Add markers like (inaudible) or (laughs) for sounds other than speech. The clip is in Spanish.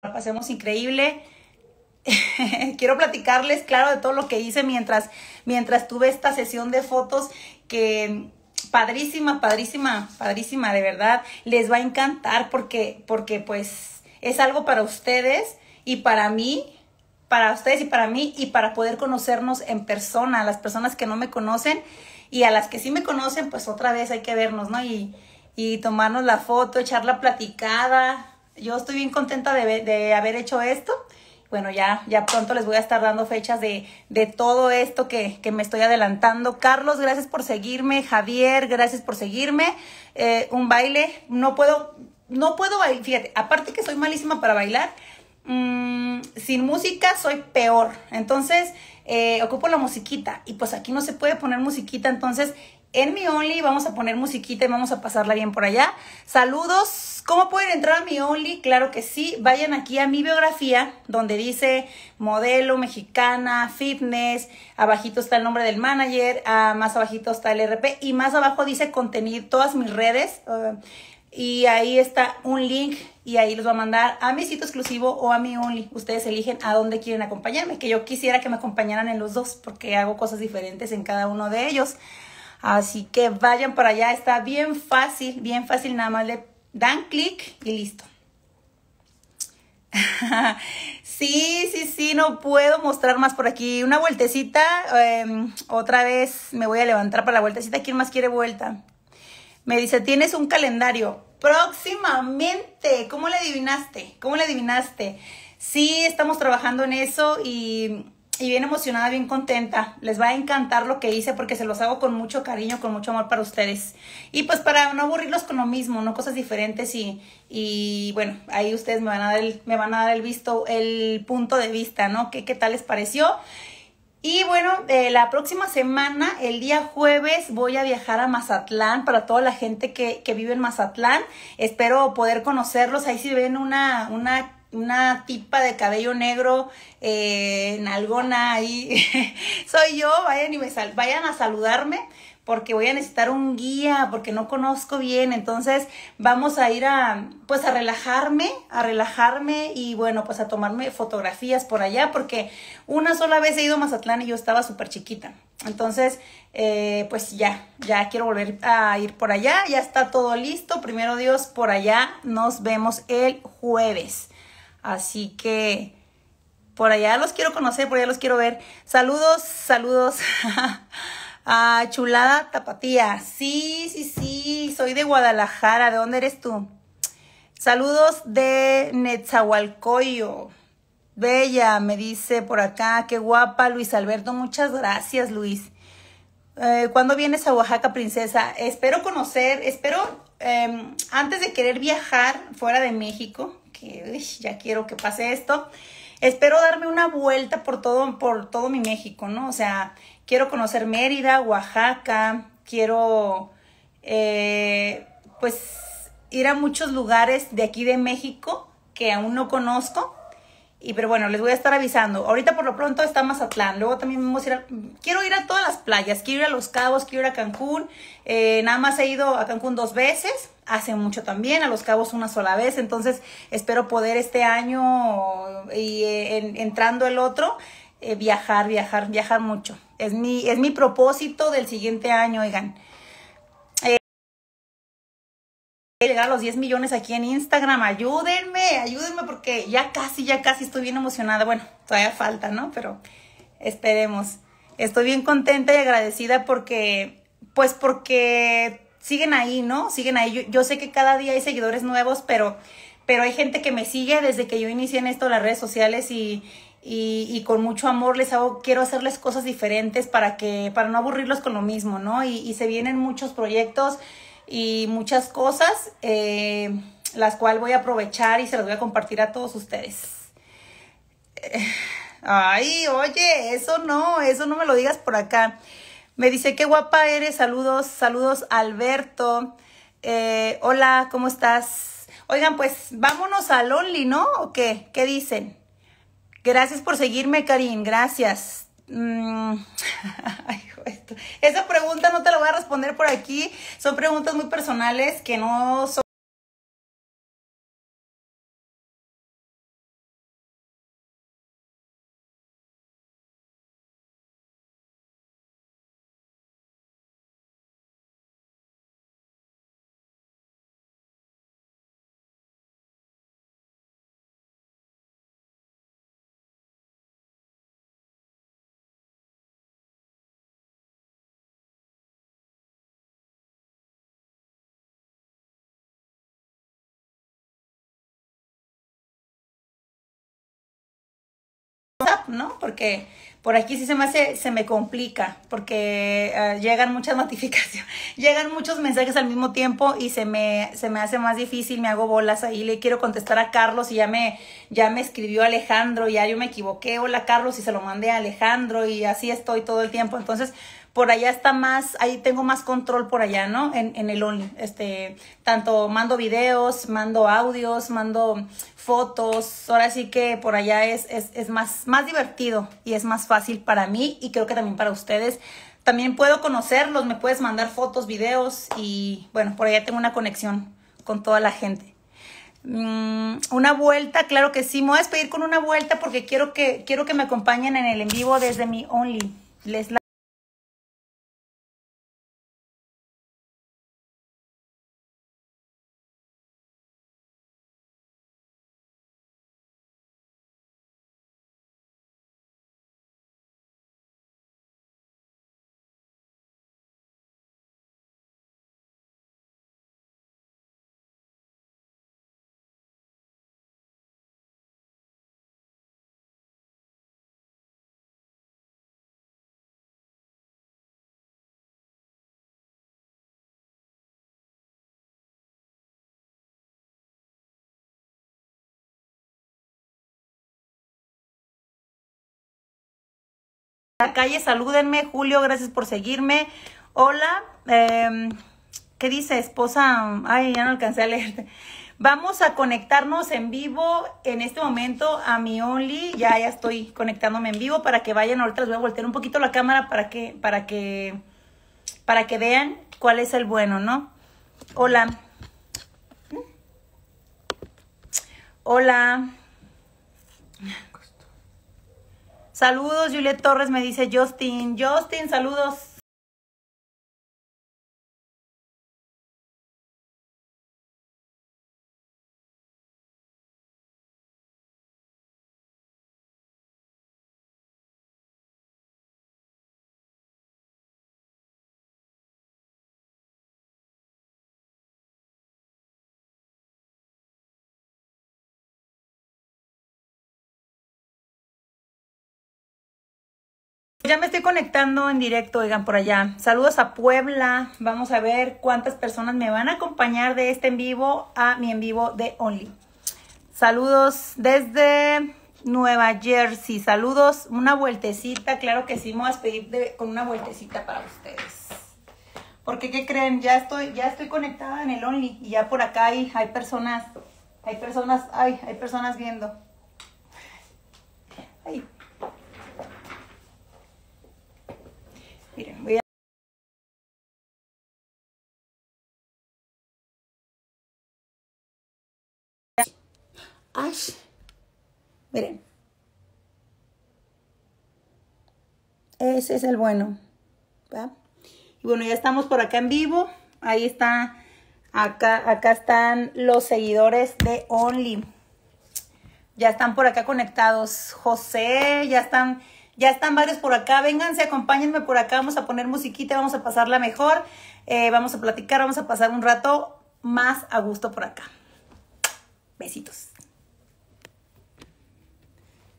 pasemos increíble. (laughs) Quiero platicarles, claro, de todo lo que hice mientras, mientras tuve esta sesión de fotos que padrísima, padrísima, padrísima, de verdad. Les va a encantar porque, porque pues es algo para ustedes y para mí, para ustedes y para mí y para poder conocernos en persona, a las personas que no me conocen y a las que sí me conocen, pues otra vez hay que vernos, ¿no? Y, y tomarnos la foto, echar la platicada, yo estoy bien contenta de, haber hecho esto. Bueno, ya, ya pronto les voy a estar dando fechas de, todo esto que, que, me estoy adelantando. Carlos, gracias por seguirme. Javier, gracias por seguirme. Eh, un baile, no puedo, no puedo bailar. Fíjate, aparte que soy malísima para bailar, Mm, sin música soy peor. Entonces, eh, ocupo la musiquita. Y pues aquí no se puede poner musiquita. Entonces, en mi Only vamos a poner musiquita y vamos a pasarla bien por allá. Saludos. ¿Cómo pueden entrar a mi Only? Claro que sí. Vayan aquí a mi biografía donde dice modelo mexicana, fitness. Abajito está el nombre del manager. Ah, más abajito está el RP. Y más abajo dice contenido, todas mis redes. Ah, y ahí está un link y ahí los va a mandar a mi sitio exclusivo o a mi Only. Ustedes eligen a dónde quieren acompañarme, que yo quisiera que me acompañaran en los dos porque hago cosas diferentes en cada uno de ellos. Así que vayan para allá, está bien fácil, bien fácil, nada más le dan clic y listo. (laughs) sí, sí, sí, no puedo mostrar más por aquí. Una vueltecita, em, otra vez me voy a levantar para la vueltecita. ¿Quién más quiere vuelta? Me dice, tienes un calendario. Próximamente. ¿Cómo le adivinaste? ¿Cómo le adivinaste? Sí, estamos trabajando en eso y, bien emocionada, bien contenta. Les va a encantar lo que hice porque se los hago con mucho cariño, con mucho amor para ustedes. Y pues para no aburrirlos con lo mismo, no cosas diferentes y, y bueno, ahí ustedes me van a dar el, me van a dar el visto, el punto de vista, ¿no? ¿Qué, qué tal les pareció? Y bueno, eh, la próxima semana, el día jueves, voy a viajar a Mazatlán para toda la gente que, vive en Mazatlán. Espero poder conocerlos. Ahí si ven una, una tipa de cabello negro en eh, alguna ahí (laughs) soy yo vayan y me sal vayan a saludarme porque voy a necesitar un guía, porque no conozco bien, entonces vamos a ir a, pues a relajarme, a relajarme y bueno, pues a tomarme fotografías por allá, porque una sola vez he ido a Mazatlán y yo estaba súper chiquita, entonces eh, pues ya, ya quiero volver a ir por allá, ya está todo listo, primero Dios, por allá nos vemos el jueves, así que... Por allá los quiero conocer, por allá los quiero ver. Saludos, saludos. (laughs) Ah, chulada tapatía. Sí, sí, sí, soy de Guadalajara. ¿De dónde eres tú? Saludos de Netzahualcoyo. Bella, me dice por acá. Qué guapa, Luis Alberto. Muchas gracias, Luis. Eh, ¿Cuándo vienes a Oaxaca, princesa? Espero conocer, espero, em, antes de querer viajar fuera de México, que ya quiero que pase esto, espero darme una vuelta por todo, por todo mi México, ¿no? O sea, quiero conocer Mérida, Oaxaca, quiero eh, pues ir a muchos lugares de aquí de México que aún no conozco. Y pero bueno, les voy a estar avisando. Ahorita por lo pronto está Mazatlán. Luego también vamos a ir a, Quiero ir a todas las playas. Quiero ir a Los Cabos, quiero ir a Cancún. Eh, nada más he ido a Cancún dos veces. Hace mucho también. A Los Cabos una sola vez. Entonces espero poder este año y eh, entrando el otro eh, viajar, viajar, viajar mucho. Es mi, es mi propósito del siguiente año, oigan. Eh, llegar a los 10 millones aquí en Instagram, ayúdenme, ayúdenme porque ya casi, ya casi estoy bien emocionada. Bueno, todavía falta, ¿no? Pero esperemos. Estoy bien contenta y agradecida porque, pues porque siguen ahí, ¿no? Siguen ahí. Yo, sé que cada día hay seguidores nuevos, pero, pero hay gente que me sigue desde que yo inicié en esto las redes sociales y, y, con mucho amor les hago, quiero hacerles cosas diferentes para que, para no aburrirlos con lo mismo, ¿no? Y, se vienen muchos proyectos y muchas cosas, eh, las cuales voy a aprovechar y se las voy a compartir a todos ustedes. Eh, ay, oye, eso no, eso no me lo digas por acá. Me dice, qué guapa eres, saludos, saludos Alberto. Eh, hola, ¿cómo estás? Oigan, pues vámonos al Only, ¿no? ¿O qué? ¿Qué dicen? Gracias por seguirme, Karim. Gracias. Mm. (laughs) esa pregunta no te la voy a responder por aquí. Son preguntas muy personales que no son... ¿no? Porque por aquí sí se me hace, se me complica, porque eh, llegan muchas (laughs) notificaciones, llegan muchos mensajes al mismo tiempo y se me, se me hace más difícil, me hago bolas ahí, le quiero contestar a Carlos y ya me, ya me escribió Alejandro, ya yo me equivoqué, hola Carlos, y se lo mandé a Alejandro y así estoy todo el tiempo, entonces por allá está más, ahí tengo más control por allá, ¿no? En, el Only, este, tanto mando videos, mando audios, mando fotos, ahora sí que por allá es, más, más divertido y es más fácil para mí y creo que también para ustedes también puedo conocerlos, me puedes mandar fotos, videos y bueno, por allá tengo una conexión con toda la gente. Mm, una vuelta, claro que sí, me voy a despedir con una vuelta porque quiero que, quiero que me acompañen en el en vivo desde mi Only. Les la... la calle, salúdenme. Julio, gracias por seguirme. Hola, em, ¿qué dice esposa? Ay, ya no alcancé a leerte. Vamos a conectarnos en vivo en este momento a mi Only. Ya, ya estoy conectándome en vivo para que vayan. Ahorita les voy a voltear un poquito la cámara para que, para que, para que vean cuál es el bueno, ¿no? Hola. Hola. Saludos, Juliet Torres me dice Justin. Justin, saludos. Ya me estoy conectando en directo, oigan, por allá. Saludos a Puebla. Vamos a ver cuántas personas me van a acompañar de este en vivo a mi en vivo de Only. Saludos desde Nueva Jersey. Saludos, una vueltecita. Claro que sí, me voy a pedir con una vueltecita para ustedes. Porque, ¿qué creen? Ya estoy, ya estoy conectada en el Only. Y ya por acá hay, hay personas, hay personas, ay, hay personas viendo. Ay. Miren, voy a Ash, miren, ese es el bueno, Y bueno, ya estamos por acá en vivo, ahí está, acá, acá están los seguidores de Only, ya están por acá conectados, José, ya están ya están varios por acá, vénganse, acompáñenme por acá, vamos a poner musiquita, vamos a pasarla mejor, eh, vamos a platicar, vamos a pasar un rato más a gusto por acá. Besitos.